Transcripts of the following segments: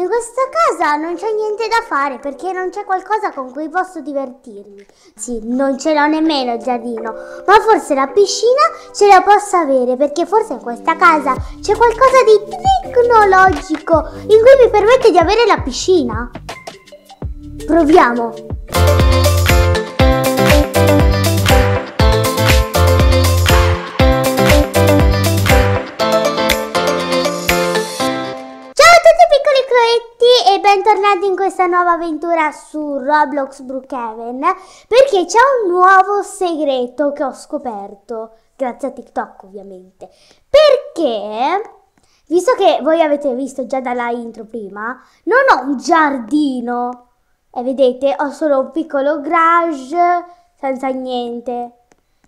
In questa casa non c'è niente da fare perché non c'è qualcosa con cui posso divertirmi. Sì, non ce l'ho nemmeno il giardino, ma forse la piscina ce la posso avere perché forse in questa casa c'è qualcosa di tecnologico in cui mi permette di avere la piscina. Proviamo! nuova avventura su Roblox Brookhaven perché c'è un nuovo segreto che ho scoperto, grazie a TikTok ovviamente. Perché, visto che voi avete visto già dalla intro prima, non ho un giardino. E vedete, ho solo un piccolo garage senza niente.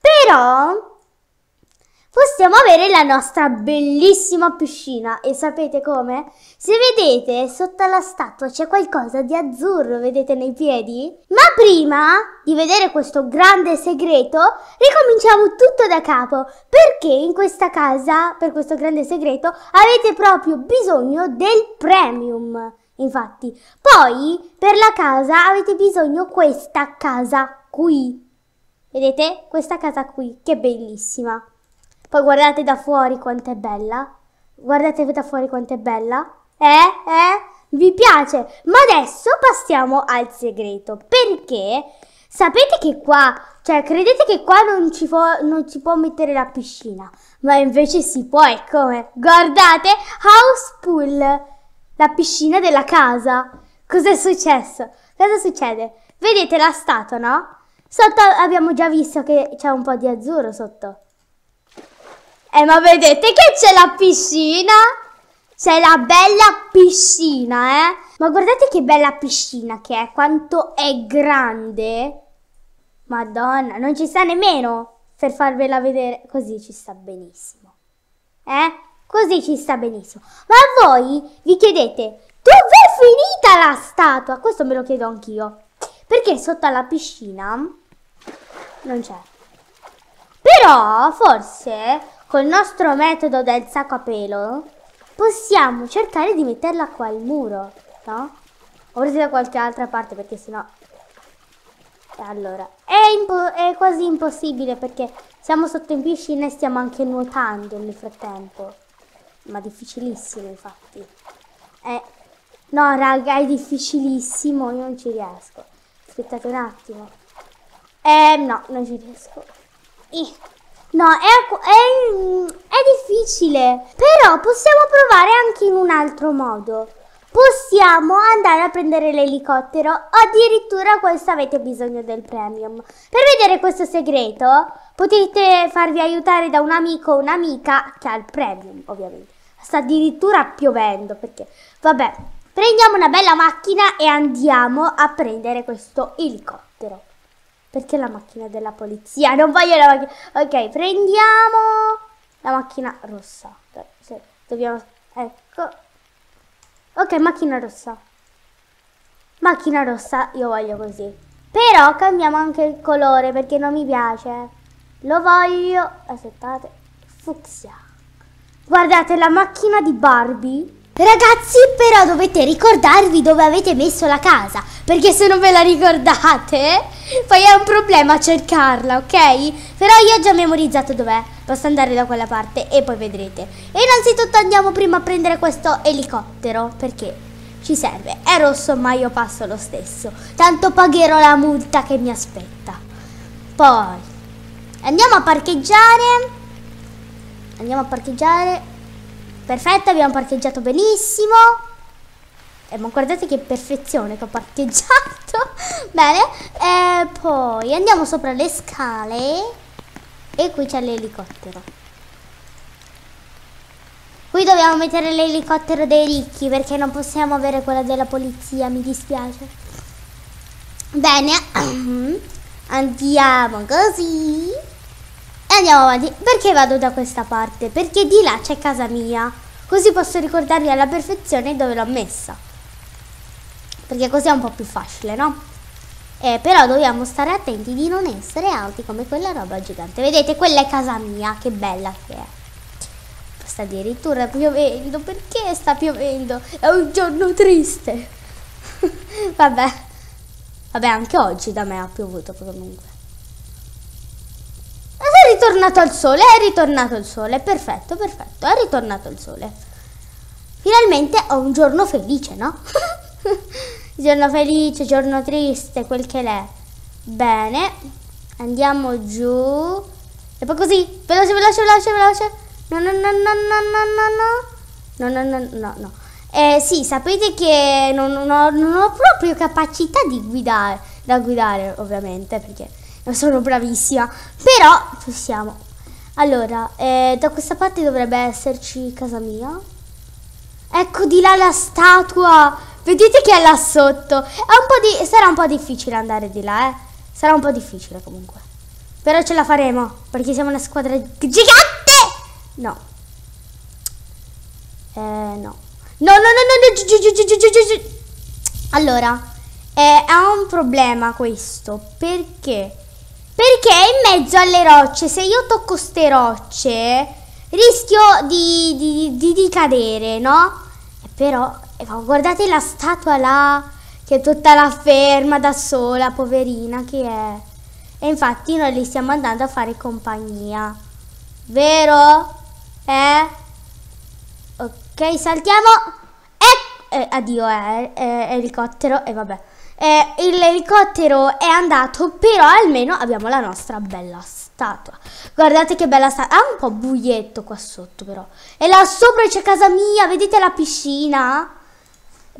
Però possiamo avere la nostra bellissima piscina. E sapete come? Se vedete, sotto la statua c'è qualcosa di azzurro, vedete nei piedi? Ma prima di vedere questo grande segreto, ricominciamo tutto da capo, perché in questa casa, per questo grande segreto, avete proprio bisogno del premium. Infatti, poi per la casa avete bisogno questa casa qui. Vedete? Questa casa qui, che bellissima. Poi guardate da fuori quanto è bella. Guardate da fuori quanto è bella. Eh? Eh? Vi piace? Ma adesso passiamo al segreto. Perché sapete che qua, cioè credete che qua non ci, non ci può mettere la piscina. Ma invece si può, e come? Guardate, house pool, la piscina della casa. Cos'è successo? Cosa succede? Vedete la statua, no? Sotto abbiamo già visto che c'è un po' di azzurro sotto. Eh, ma vedete che c'è la piscina? C'è la bella piscina, eh? Ma guardate che bella piscina che è, quanto è grande. Madonna, non ci sta nemmeno per farvela vedere. Così ci sta benissimo. Eh? Così ci sta benissimo. Ma voi vi chiedete, dove è finita la statua? Questo me lo chiedo anch'io. Perché sotto alla piscina non c'è. Però forse Col nostro metodo del sacco a pelo possiamo cercare di metterla qua al muro, no? forse da qualche altra parte perché sennò... Allora, è, è quasi impossibile perché siamo sotto in piscina e stiamo anche nuotando nel frattempo. Ma difficilissimo infatti. Eh, no raga, è difficilissimo, io non ci riesco. Aspettate un attimo. Eh, no, non ci riesco. Ih. Eh. No, è, è, è difficile, però possiamo provare anche in un altro modo. Possiamo andare a prendere l'elicottero o addirittura questo avete bisogno del premium. Per vedere questo segreto potete farvi aiutare da un amico o un'amica che ha il premium ovviamente. Sta addirittura piovendo perché vabbè Prendiamo una bella macchina e andiamo a prendere questo elicottero. Perché la macchina della polizia? Non voglio la macchina... Ok, prendiamo la macchina rossa. dobbiamo... Ecco. Ok, macchina rossa. Macchina rossa, io voglio così. Però cambiamo anche il colore perché non mi piace. Lo voglio... Aspettate. Fucsia. Guardate la macchina di Barbie. Ragazzi, però dovete ricordarvi dove avete messo la casa, perché se non ve la ricordate poi è un problema cercarla, ok? Però io ho già memorizzato dov'è. Posso andare da quella parte e poi vedrete. E innanzitutto andiamo prima a prendere questo elicottero, perché ci serve. È rosso ma io passo lo stesso. Tanto pagherò la multa che mi aspetta. Poi andiamo a parcheggiare. Andiamo a parcheggiare. Perfetto, abbiamo parcheggiato benissimo. Eh, ma guardate che perfezione che ho parcheggiato. Bene, e eh, poi andiamo sopra le scale. E qui c'è l'elicottero. Qui dobbiamo mettere l'elicottero dei ricchi perché non possiamo avere quella della polizia, mi dispiace. Bene, andiamo così. E andiamo avanti. Perché vado da questa parte? Perché di là c'è casa mia. Così posso ricordarmi alla perfezione dove l'ho messa perché così è un po' più facile, no? Eh, però dobbiamo stare attenti di non essere alti come quella roba gigante. Vedete, quella è casa mia, che bella che è. Sta addirittura piovendo, perché sta piovendo? È un giorno triste. Vabbè. Vabbè, anche oggi da me ha piovuto comunque. È ritornato al sole, è ritornato il sole, perfetto, perfetto, è ritornato il sole. Finalmente ho un giorno felice, no? giorno felice, giorno triste, quel che l'è. Bene, andiamo giù. E poi così, veloce, veloce, veloce, veloce. No, no, no, no, no, no, no, no. No, no, no, no, no. Eh, sì, sapete che non, non, ho, non ho proprio capacità di guidare, da guidare ovviamente, perché non sono bravissima, però possiamo. Allora, eh, da questa parte dovrebbe esserci casa mia. Ecco di là la statua! Vedete che è là sotto. È un di... Sarà un po' difficile andare di là, eh. Sarà un po' difficile comunque. Però ce la faremo, perché siamo una squadra gigante! No. Eh, no. No, no, no, no, no, giù, giù, giù, giù, giù, giù. Allora, eh, è un problema questo, perché? Perché è in mezzo alle rocce, se io tocco ste rocce, rischio di, di, di, di cadere, no? Eh, però e fa, guardate la statua là, che è tutta la ferma da sola, poverina che è. E infatti noi li stiamo andando a fare compagnia. Vero? Eh? Ok, saltiamo. Eh, addio, eh, eh, elicottero. E eh, vabbè. Eh, l'elicottero è andato, però almeno abbiamo la nostra bella statua. Guardate che bella statua. Ah, un po' buietto qua sotto però. E là sopra c'è casa mia, vedete la piscina?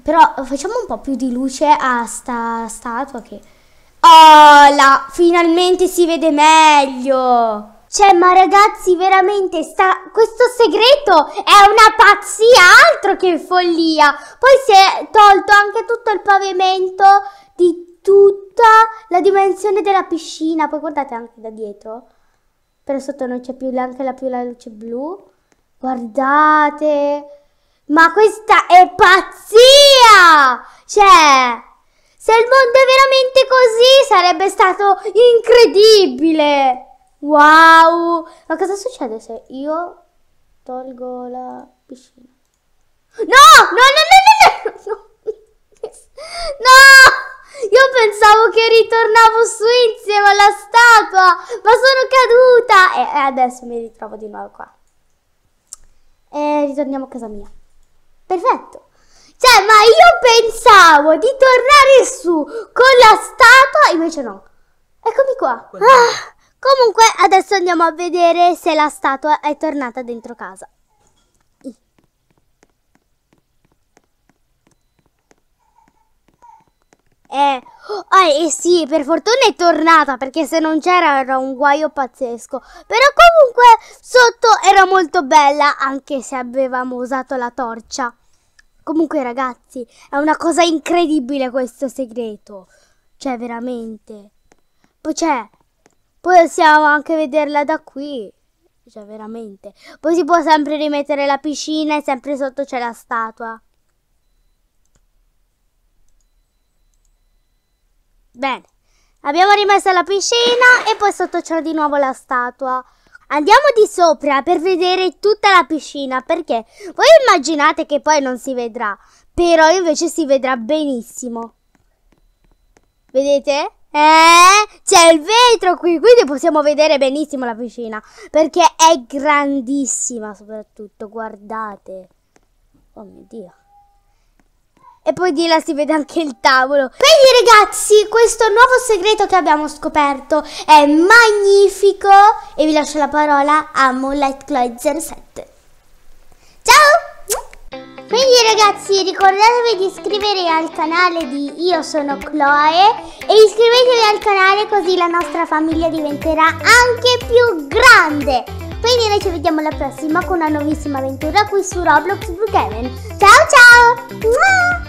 Però facciamo un po' più di luce a sta statua che... Oh là, finalmente si vede meglio! Cioè, ma ragazzi, veramente, sta... questo segreto è una pazzia, altro che follia! Poi si è tolto anche tutto il pavimento di tutta la dimensione della piscina. Poi guardate anche da dietro. Però sotto non c'è più neanche la, più la luce blu. Guardate! Ma questa è pazzia! Cioè, se il mondo è veramente così sarebbe stato incredibile! Wow! Ma cosa succede se io tolgo la piscina? No! No, no, no, no, no! No! Io pensavo che ritornavo su insieme alla statua, ma sono caduta! E adesso mi ritrovo di nuovo qua. E ritorniamo a casa mia. Perfetto! Cioè, ma io pensavo di tornare su con la statua, invece no. Eccomi qua. Ah, comunque, adesso andiamo a vedere se la statua è tornata dentro casa. Eh, ah, eh sì, per fortuna è tornata perché se non c'era era un guaio pazzesco. Però comunque sotto era molto bella anche se avevamo usato la torcia. Comunque ragazzi, è una cosa incredibile questo segreto. Cioè, veramente. Poi c'è... Cioè, poi possiamo anche vederla da qui. Cioè, veramente. Poi si può sempre rimettere la piscina e sempre sotto c'è la statua. Bene. Abbiamo rimesso la piscina e poi sotto c'è di nuovo la statua. Andiamo di sopra per vedere tutta la piscina perché voi immaginate che poi non si vedrà, però invece si vedrà benissimo. Vedete? Eh, c'è il vetro qui, quindi possiamo vedere benissimo la piscina, perché è grandissima soprattutto, guardate. Oh mio Dio e poi di là si vede anche il tavolo. Quindi ragazzi, questo nuovo segreto che abbiamo scoperto è magnifico e vi lascio la parola a MoonlightCloyd07. Ciao! Quindi ragazzi ricordatevi di iscrivervi al canale di Io sono Chloe e iscrivetevi al canale così la nostra famiglia diventerà anche più grande. Quindi noi ci vediamo alla prossima con una nuovissima avventura qui su Roblox Kevin Ciao ciao!